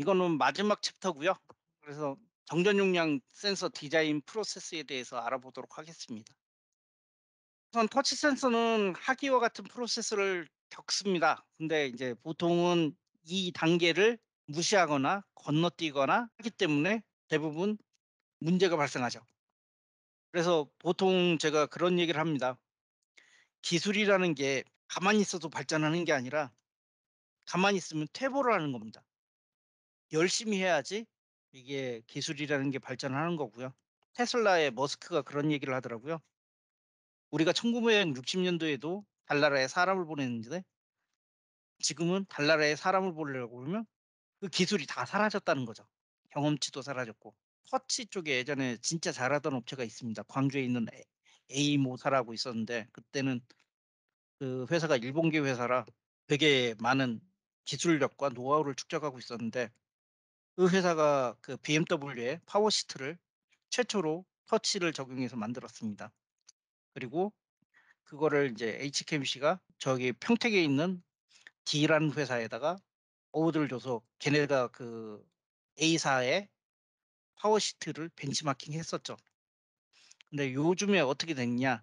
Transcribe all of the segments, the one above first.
이거는 마지막 챕터고요. 그래서 정전 용량 센서 디자인 프로세스에 대해서 알아보도록 하겠습니다. 우선 터치 센서는 하기와 같은 프로세스를 겪습니다. 근데 이제 보통은 이 단계를 무시하거나 건너뛰거나 하기 때문에 대부분 문제가 발생하죠. 그래서 보통 제가 그런 얘기를 합니다. 기술이라는 게 가만히 있어도 발전하는 게 아니라 가만히 있으면 퇴보를 하는 겁니다. 열심히 해야지 이게 기술이라는 게 발전하는 거고요. 테슬라의 머스크가 그런 얘기를 하더라고요. 우리가 1960년도에도 달나라에 사람을 보냈는데 지금은 달나라에 사람을 보려고 그러면 그 기술이 다 사라졌다는 거죠. 경험치도 사라졌고 터치 쪽에 예전에 진짜 잘하던 업체가 있습니다. 광주에 있는 A 모사라고 있었는데 그때는 그 회사가 일본계 회사라 되게 많은 기술력과 노하우를 축적하고 있었는데 그 회사가 그 BMW의 파워시트를 최초로 터치를 적용해서 만들었습니다. 그리고 그거를 이제 HKMC가 저기 평택에 있는 D라는 회사에다가 어우들 줘서 걔네가 그 A사의 파워시트를 벤치마킹 했었죠. 근데 요즘에 어떻게 됐냐?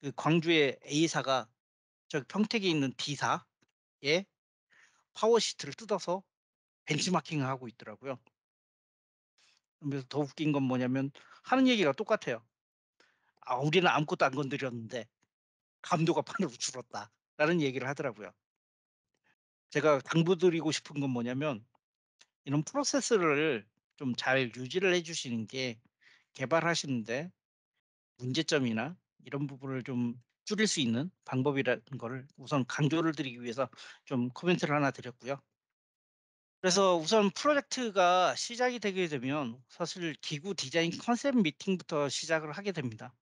그 광주의 A사가 저기 평택에 있는 D사의 파워시트를 뜯어서 벤치마킹을 하고 있더라고요. 그래서 더 웃긴 건 뭐냐면 하는 얘기가 똑같아요. 아, 우리는 아무것도 안 건드렸는데 감도가 반으로 줄었다. 라는 얘기를 하더라고요. 제가 당부드리고 싶은 건 뭐냐면 이런 프로세스를 좀 잘 유지를 해주시는 게 개발하시는데 문제점이나 이런 부분을 좀 줄일 수 있는 방법이라는 거를 우선 강조를 드리기 위해서 좀 코멘트를 하나 드렸고요. 그래서 우선 프로젝트가 시작이 되게 되면 사실 기구 디자인 컨셉 미팅부터 시작을 하게 됩니다.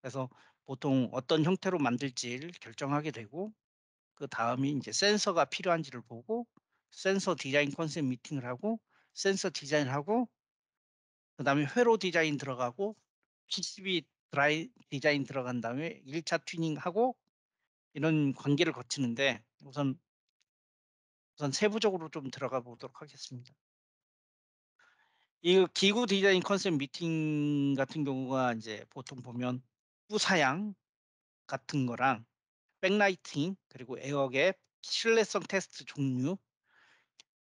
그래서 보통 어떤 형태로 만들지를 결정하게 되고 그 다음이 이제 센서가 필요한지를 보고 센서 디자인 컨셉 미팅을 하고 센서 디자인을 하고 그 다음에 회로 디자인 들어가고 PCB 드라이 디자인 들어간 다음에 1차 튜닝하고 이런 관계를 거치는데 우선 우선 세부적으로 좀 들어가 보도록 하겠습니다. 이 기구 디자인 컨셉 미팅 같은 경우가 이제 보통 보면 부사양 같은 거랑 백라이팅 그리고 에어갭 신뢰성 테스트 종류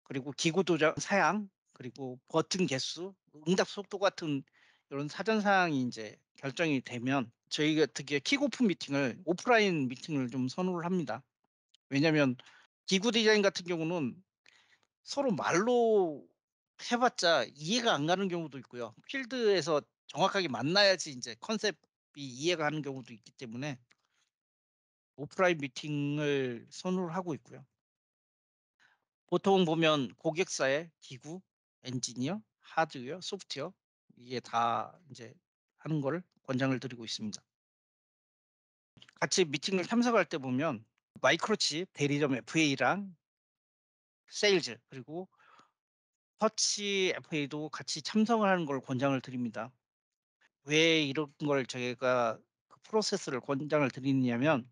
그리고 기구 도장 사양 그리고 버튼 개수 응답 속도 같은 이런 사전 사항이 이제 결정이 되면 저희가 특히 킥오프 미팅을 오프라인 미팅을 좀 선호를 합니다. 왜냐하면 기구 디자인 같은 경우는 서로 말로 해봤자 이해가 안 가는 경우도 있고요. 필드에서 정확하게 만나야지 이제 컨셉이 이해가 가는 경우도 있기 때문에 오프라인 미팅을 선호를 하고 있고요. 보통 보면 고객사의 기구, 엔지니어, 하드웨어, 소프트웨어 이게 다 이제 하는 걸 권장을 드리고 있습니다. 같이 미팅을 참석할 때 보면 마이크로칩 대리점 FA랑 세일즈 그리고 터치 FA도 같이 참석을 하는 걸 권장을 드립니다. 왜 이런 걸 저희가 그 프로세스를 권장을 드리느냐면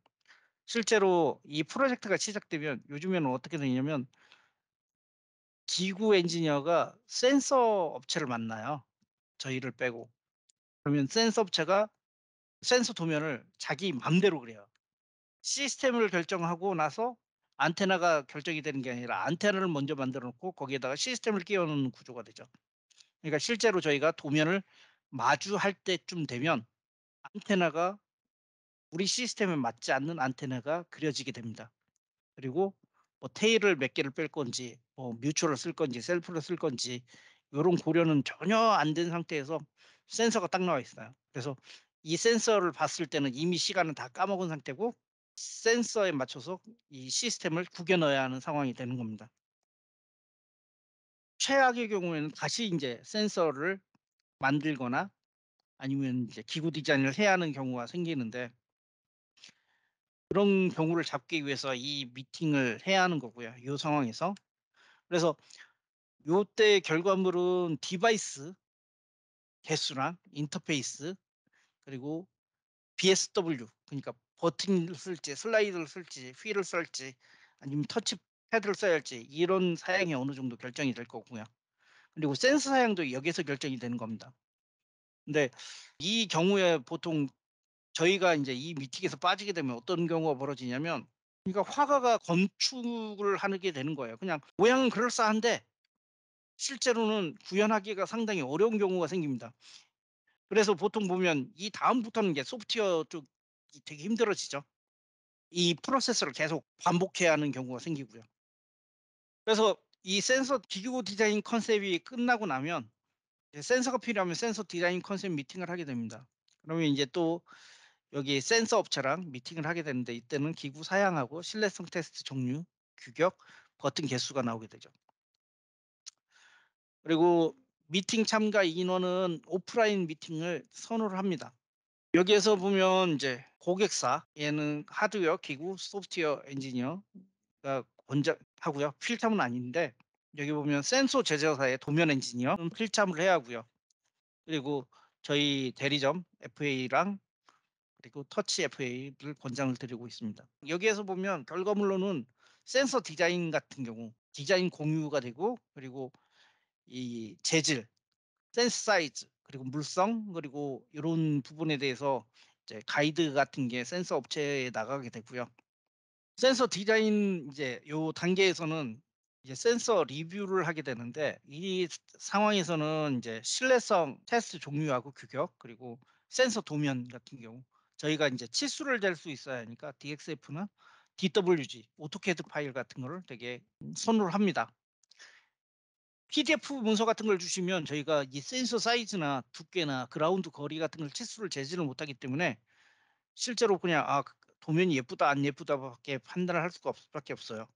실제로 이 프로젝트가 시작되면 요즘에는 어떻게 되냐면 기구 엔지니어가 센서 업체를 만나요. 저희를 빼고. 그러면 센서 업체가 센서 도면을 자기 맘대로 그래요. 시스템을 결정하고 나서 안테나가 결정이 되는 게 아니라 안테나를 먼저 만들어 놓고 거기에다가 시스템을 끼워 놓는 구조가 되죠. 그러니까 실제로 저희가 도면을 마주할 때쯤 되면 안테나가 우리 시스템에 맞지 않는 안테나가 그려지게 됩니다. 그리고 뭐 테일을 몇 개를 뺄 건지 뭐 뮤추얼을 쓸 건지 셀프를 쓸 건지 이런 고려는 전혀 안 된 상태에서 센서가 딱 나와 있어요. 그래서 이 센서를 봤을 때는 이미 시간은 다 까먹은 상태고 센서에 맞춰서 이 시스템을 구겨 넣어야 하는 상황이 되는 겁니다. 최악의 경우에는 다시 이제 센서를 만들거나 아니면 이제 기구 디자인을 해야 하는 경우가 생기는데 그런 경우를 잡기 위해서 이 미팅을 해야 하는 거고요. 이 상황에서 그래서 요때 결과물은 디바이스 개수랑 인터페이스 그리고 BSW 그러니까 버튼을 쓸지 슬라이드를 쓸지 휠을 쓸지 아니면 터치패드를 써야 할지 이런 사양이 어느 정도 결정이 될 거고요. 그리고 센스 사양도 여기서 결정이 되는 겁니다. 근데 이 경우에 보통 저희가 이제 이 미팅에서 빠지게 되면 어떤 경우가 벌어지냐면 그러니까 화가가 건축을 하게 되는 거예요. 그냥 모양은 그럴싸한데 실제로는 구현하기가 상당히 어려운 경우가 생깁니다. 그래서 보통 보면 이 다음부터는 이게 소프트웨어 쪽 되게 힘들어지죠. 이 프로세스를 계속 반복해야 하는 경우가 생기고요. 그래서 이 센서 기교 디자인 컨셉이 끝나고 나면 센서가 필요하면 센서 디자인 컨셉 미팅을 하게 됩니다. 그러면 이제 또 여기 센서 업체랑 미팅을 하게 되는데 이때는 기구 사양하고 신뢰성 테스트 종류, 규격, 버튼 개수가 나오게 되죠. 그리고 미팅 참가 인원은 오프라인 미팅을 선호를 합니다. 여기에서 보면 이제 고객사 얘는 하드웨어 기구 소프트웨어 엔지니어가 권장하고요. 필참은 아닌데 여기 보면 센소 제조사의 도면 엔지니어는 필참을 해야 하고요. 그리고 저희 대리점 FA랑 그리고 터치 FA를 권장을 드리고 있습니다. 여기에서 보면 결과물로는 센서 디자인 같은 경우 디자인 공유가 되고 그리고 이 재질, 센스 사이즈, 그리고 물성, 그리고 이런 부분에 대해서 이제 가이드 같은 게 센서 업체에 나가게 되고요. 네. 센서 디자인 이제 요 단계에서는 이제 센서 리뷰를 하게 되는데 이 상황에서는 이제 신뢰성 테스트 종류하고 규격 그리고 센서 도면 같은 경우 저희가 이제 치수를 잴 수 있어야 하니까 DXF는 DWG, 오토캐드 파일 같은 거를 되게 선호를 합니다. PDF 문서 같은 걸 주시면 저희가 이 센서 사이즈나 두께나 그라운드 거리 같은 걸 치수를 재지를 못하기 때문에 실제로 그냥 아 그 도면이 예쁘다 안 예쁘다밖에 판단을 할 수가 없, 밖에 없어요.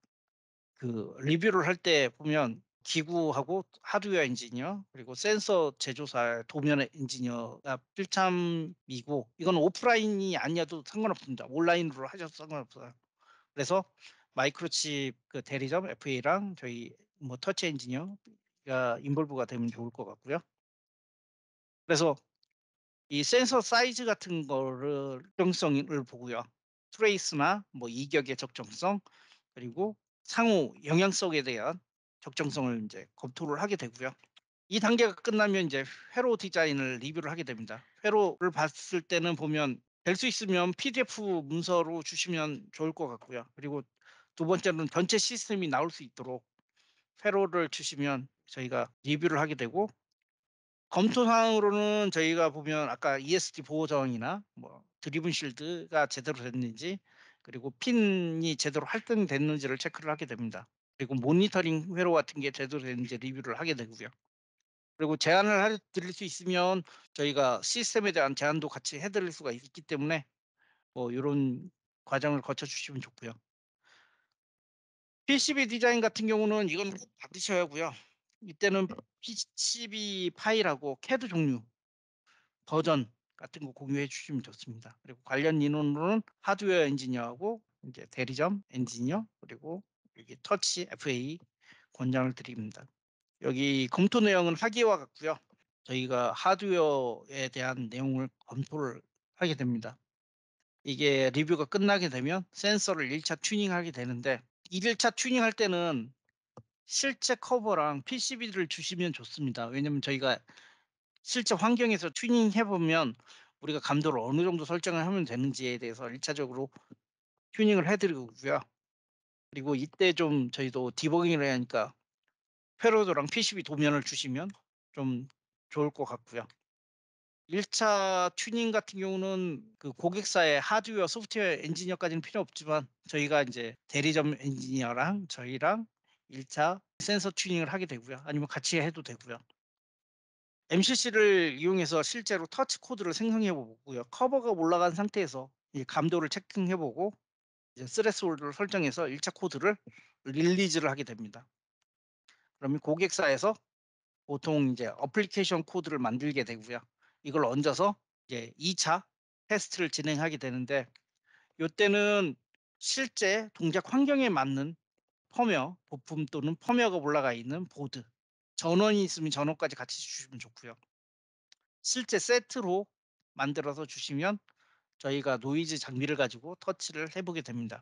그 리뷰를 할 때 보면 기구하고 하드웨어 엔지니어 그리고 센서 제조사 도면 엔지니어가 필참이고 이건 오프라인이 아니어도 상관없습니다. 온라인으로 하셔도 상관없어요. 그래서 마이크로칩 그 대리점 FA랑 저희 뭐 터치 엔지니어 어, 인볼브가 되면 좋을 것 같고요. 그래서 이 센서 사이즈 같은 거를 적정성을 보고요. 트레이스나 뭐 이격의 적정성 그리고 상호 영향성에 대한 적정성을 이제 검토를 하게 되고요. 이 단계가 끝나면 이제 회로 디자인을 리뷰를 하게 됩니다. 회로를 봤을 때는 보면 될 수 있으면 PDF 문서로 주시면 좋을 것 같고요. 그리고 두 번째는 전체 시스템이 나올 수 있도록 회로를 주시면 저희가 리뷰를 하게 되고 검토 사항으로는 저희가 보면 아까 ESD 보호 저항이나 뭐 드리븐 실드가 제대로 됐는지 그리고 핀이 제대로 할당됐는지를 체크를 하게 됩니다. 그리고 모니터링 회로 같은 게 제대로 됐는지 리뷰를 하게 되고요. 그리고 제안을 드릴 수 있으면 저희가 시스템에 대한 제안도 같이 해 드릴 수가 있기 때문에 뭐 이런 과정을 거쳐 주시면 좋고요. PCB 디자인 같은 경우는 이건 받으셔야 하고요. 이때는 PCB 파일하고 CAD 종류 네. 버전 같은 거 공유해 주시면 좋습니다. 그리고 관련 인원으로는 하드웨어 엔지니어하고 이제 대리점 엔지니어 그리고 여기 터치 FA 권장을 드립니다. 여기 검토 내용은 하기와 같고요. 저희가 하드웨어에 대한 내용을 검토를 하게 됩니다. 이게 리뷰가 끝나게 되면 센서를 1차 튜닝하게 되는데 1차 튜닝할 때는 실제 커버랑 PCB를 주시면 좋습니다. 왜냐면 저희가 실제 환경에서 튜닝 해보면 우리가 감도를 어느 정도 설정을 하면 되는지에 대해서 1차적으로 튜닝을 해드리고요. 그리고 이때 좀 저희도 디버깅을 해야 하니까 페로도랑 PCB 도면을 주시면 좀 좋을 것 같고요. 1차 튜닝 같은 경우는 그 고객사의 하드웨어, 소프트웨어 엔지니어까지는 필요 없지만 저희가 이제 대리점 엔지니어랑 저희랑 1차 센서 튜닝을 하게 되고요. 아니면 같이 해도 되고요. MCC를 이용해서 실제로 터치 코드를 생성해 보고요. 커버가 올라간 상태에서 감도를 체킹해 보고 이제 스레스홀드를 설정해서 1차 코드를 릴리즈를 하게 됩니다. 그러면 고객사에서 보통 이제 어플리케이션 코드를 만들게 되고요. 이걸 얹어서 이제 2차 테스트를 진행하게 되는데 이때는 실제 동작 환경에 맞는 펌웨어, 부품 또는 펌웨어가 올라가 있는 보드, 전원이 있으면 전원까지 같이 주시면 좋고요. 실제 세트로 만들어서 주시면 저희가 노이즈 장비를 가지고 터치를 해보게 됩니다.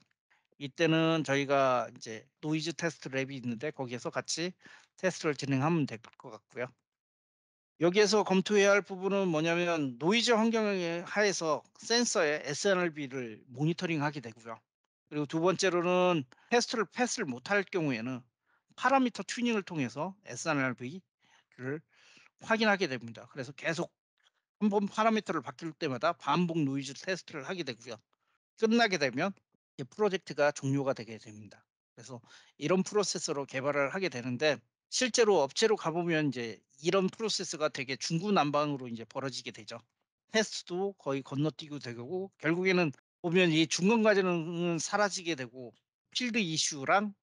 이때는 저희가 이제 노이즈 테스트 랩이 있는데 거기에서 같이 테스트를 진행하면 될 것 같고요. 여기에서 검토해야 할 부분은 뭐냐면 노이즈 환경 에 하에서 센서의 SNRB를 모니터링 하게 되고요. 그리고 두 번째로는 테스트를 패스를 못할 경우에는 파라미터 튜닝을 통해서 SNRV를 확인하게 됩니다. 그래서 계속 한 번 파라미터를 바뀔 때마다 반복 노이즈 테스트를 하게 되고요. 끝나게 되면 프로젝트가 종료가 되게 됩니다. 그래서 이런 프로세스로 개발을 하게 되는데 실제로 업체로 가보면 이제 이런 프로세스가 되게 중구난방으로 이제 벌어지게 되죠. 테스트도 거의 건너뛰고 되고 결국에는 보면 이 중간 과정은 사라지게 되고 필드 이슈랑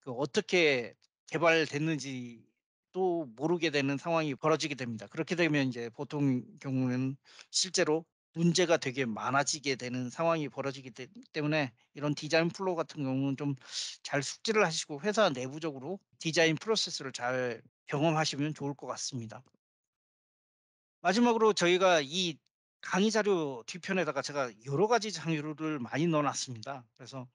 그 어떻게 개발됐는지 또 모르게 되는 상황이 벌어지게 됩니다. 그렇게 되면 이제 보통 경우는 실제로 문제가 되게 많아지게 되는 상황이 벌어지기 때문에 이런 디자인 플로 같은 경우는 좀 잘 숙지를 하시고 회사 내부적으로 디자인 프로세스를 잘 경험하시면 좋을 것 같습니다. 마지막으로 저희가 이 강의 자료 뒤편에다가 제가 여러 가지 장유를 많이 넣어놨습니다. 그래서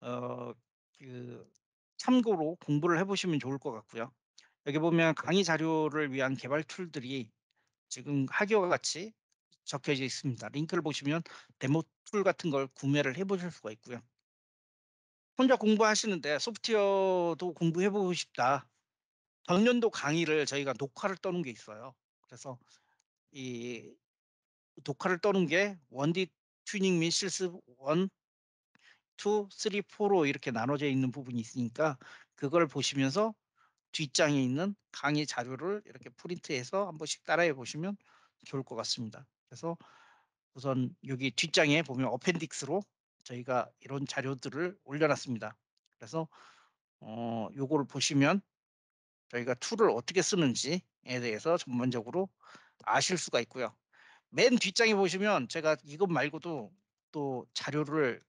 어, 그 참고로 공부를 해보시면 좋을 것 같고요. 여기 보면 강의 자료를 위한 개발 툴들이 지금 하교와 같이 적혀져 있습니다. 링크를 보시면 데모 툴 같은 걸 구매를 해보실 수가 있고요. 혼자 공부하시는데 소프트웨어도 공부해보고 싶다. 작년도 강의를 저희가 녹화를 떠는게 있어요. 그래서 이 독화를 떠는 게 원디 튜닝 및 실습 원, 투, 3, 4로 이렇게 나눠져 있는 부분이 있으니까 그걸 보시면서 뒷장에 있는 강의 자료를 이렇게 프린트해서 한 번씩 따라해 보시면 좋을 것 같습니다. 그래서 우선 여기 뒷장에 보면 어펜딕스로 저희가 이런 자료들을 올려놨습니다. 그래서 이거를 어, 보시면 저희가 툴을 어떻게 쓰는지에 대해서 전반적으로 아실 수가 있고요. 맨 뒷장에 보시면 제가 이것 말고도 또 자료를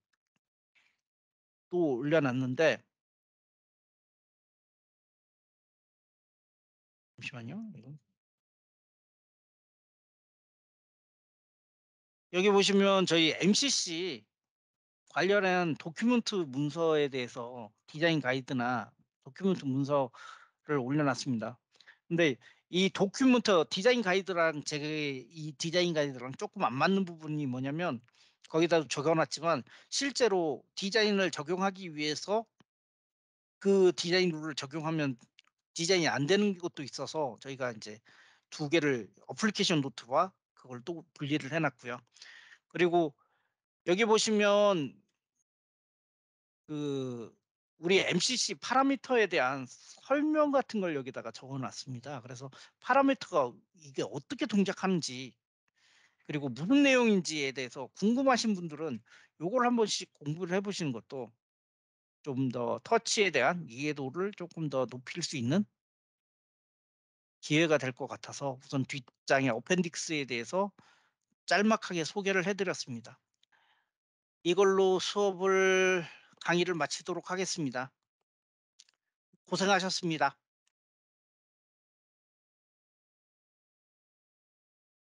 또 올려놨는데 잠시만요. 여기 보시면 저희 MCC 관련한 도큐멘트 문서에 대해서 디자인 가이드나 도큐멘트 문서를 올려놨습니다. 근데 이 도큐멘터 디자인 가이드랑 제가이 디자인 가이드랑 조금 안 맞는 부분이 뭐냐면 거기다 적어놨지만 실제로 디자인을 적용하기 위해서 그 디자인 룰을 적용하면 디자인이 안 되는 것도 있어서 저희가 이제 두 개를 어플리케이션 노트와 그걸 또 분리를 해놨고요. 그리고 여기 보시면 그 우리 MCC 파라미터에 대한 설명 같은 걸 여기다가 적어놨습니다. 그래서 파라미터가 이게 어떻게 동작하는지 그리고 무슨 내용인지에 대해서 궁금하신 분들은 이걸한 번씩 공부를 해보시는 것도 좀 더 터치에 대한 이해도를 조금 더 높일 수 있는 기회가 될 것 같아서 우선 뒷장의 어펜딕스에 대해서 짤막하게 소개를 해드렸습니다. 이걸로 수업을 강의를 마치도록 하겠습니다. 고생하셨습니다.